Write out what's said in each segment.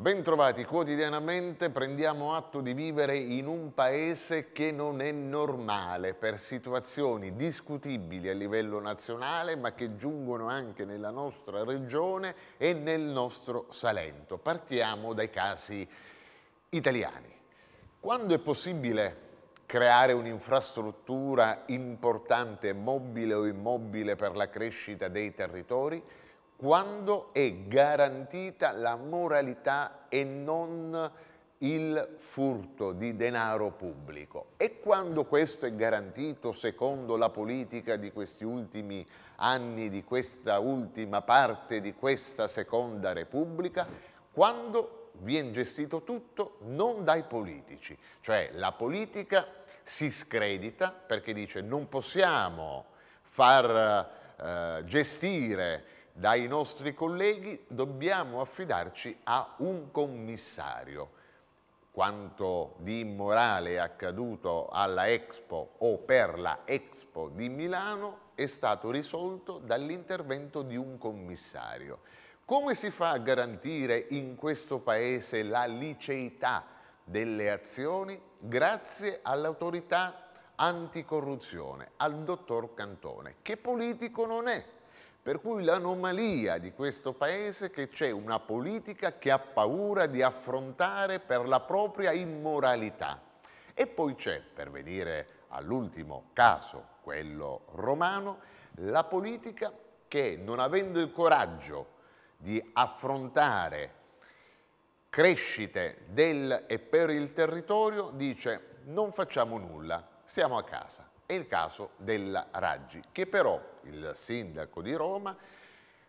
Bentrovati quotidianamente, prendiamo atto di vivere in un paese che non è normale per situazioni discutibili a livello nazionale ma che giungono anche nella nostra regione e nel nostro Salento. Partiamo dai casi italiani. Quando è possibile creare un'infrastruttura importante, mobile o immobile per la crescita dei territori? quando è garantita la moralità e non il furto di denaro pubblico. E quando questo è garantito secondo la politica di questi ultimi anni, di questa ultima parte di questa seconda Repubblica, quando viene gestito tutto non dai politici, cioè la politica si scredita perché dice non possiamo far eh, gestire dai nostri colleghi dobbiamo affidarci a un commissario. Quanto di immorale è accaduto alla Expo o per la Expo di Milano è stato risolto dall'intervento di un commissario. Come si fa a garantire in questo Paese la liceità delle azioni? Grazie all'autorità anticorruzione, al dottor Cantone, che politico non è, per cui l'anomalia di questo paese è che c'è una politica che ha paura di affrontare per la propria immoralità. E poi c'è, per venire all'ultimo caso, quello romano, la politica che non avendo il coraggio di affrontare crescite del e per il territorio dice non facciamo nulla, siamo a casa. È il caso della Raggi, che però il sindaco di Roma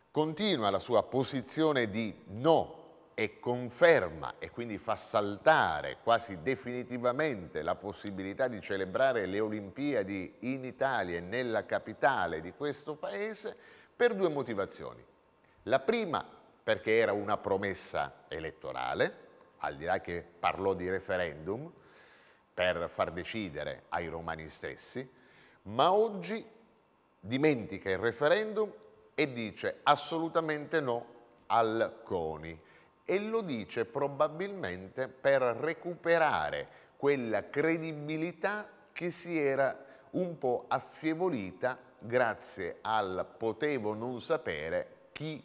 continua la sua posizione di no e conferma e quindi fa saltare quasi definitivamente la possibilità di celebrare le Olimpiadi in Italia e nella capitale di questo paese per due motivazioni. La prima perché era una promessa elettorale, al di là che parlò di referendum, per far decidere ai romani stessi, ma oggi dimentica il referendum e dice assolutamente no al CONI e lo dice probabilmente per recuperare quella credibilità che si era un po' affievolita grazie al potevo non sapere chi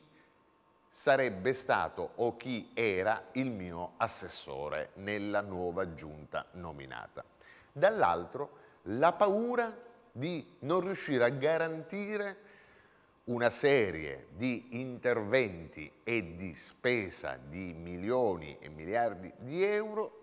sarebbe stato o chi era il mio assessore nella nuova giunta nominata. Dall'altro la paura di non riuscire a garantire una serie di interventi e di spesa di milioni e miliardi di euro,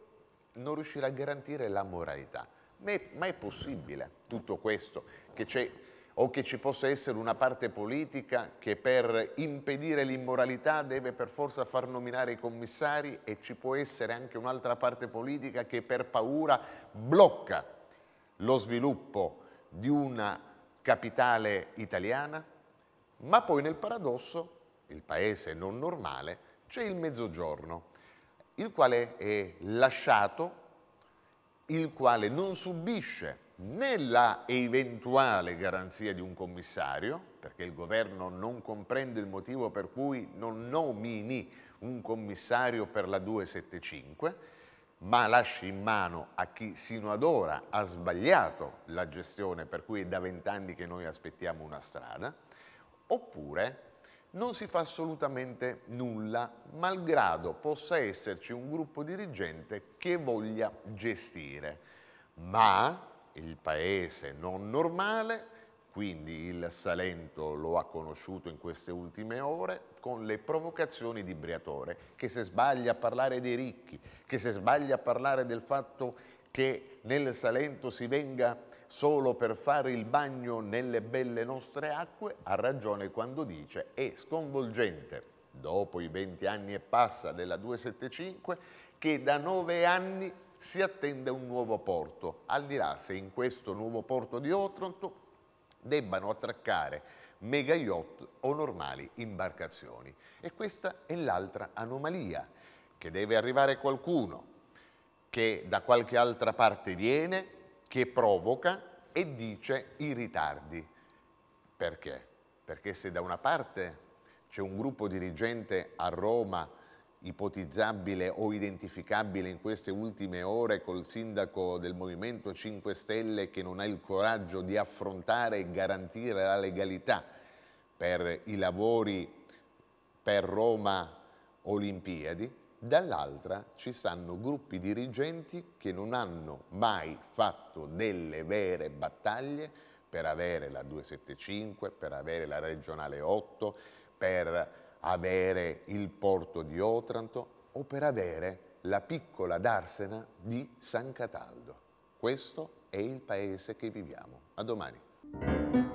non riuscire a garantire la moralità. Ma è, possibile tutto questo che c'è o che ci possa essere una parte politica che per impedire l'immoralità deve per forza far nominare i commissari e ci può essere anche un'altra parte politica che per paura blocca lo sviluppo di una capitale italiana, ma poi nel paradosso, il paese non normale, c'è il mezzogiorno, il quale è lasciato, il quale non subisce nella eventuale garanzia di un commissario, perché il governo non comprende il motivo per cui non nomini un commissario per la 275, ma lasci in mano a chi sino ad ora ha sbagliato la gestione, per cui è da vent'anni che noi aspettiamo una strada, oppure non si fa assolutamente nulla, malgrado possa esserci un gruppo dirigente che voglia gestire. Ma il paese non normale, quindi il Salento lo ha conosciuto in queste ultime ore con le provocazioni di Briatore, che se sbaglia a parlare dei ricchi, che se sbaglia a parlare del fatto che nel Salento si venga solo per fare il bagno nelle belle nostre acque, ha ragione quando dice è sconvolgente, dopo i 20 anni e passa della 275, che da nove anni si attende un nuovo porto, al di là se in questo nuovo porto di Otranto debbano attraccare mega yacht o normali imbarcazioni. E questa è l'altra anomalia, che deve arrivare qualcuno che da qualche altra parte viene, che provoca e dice i ritardi. Perché? Perché se da una parte c'è un gruppo dirigente a Roma ipotizzabile o identificabile in queste ultime ore col sindaco del Movimento 5 Stelle che non ha il coraggio di affrontare e garantire la legalità per i lavori per Roma Olimpiadi, dall'altra ci stanno gruppi dirigenti che non hanno mai fatto delle vere battaglie per avere la 275, per avere la regionale 8, per avere il porto di Otranto o per avere la piccola darsena di San Cataldo. Questo è il paese che viviamo. A domani.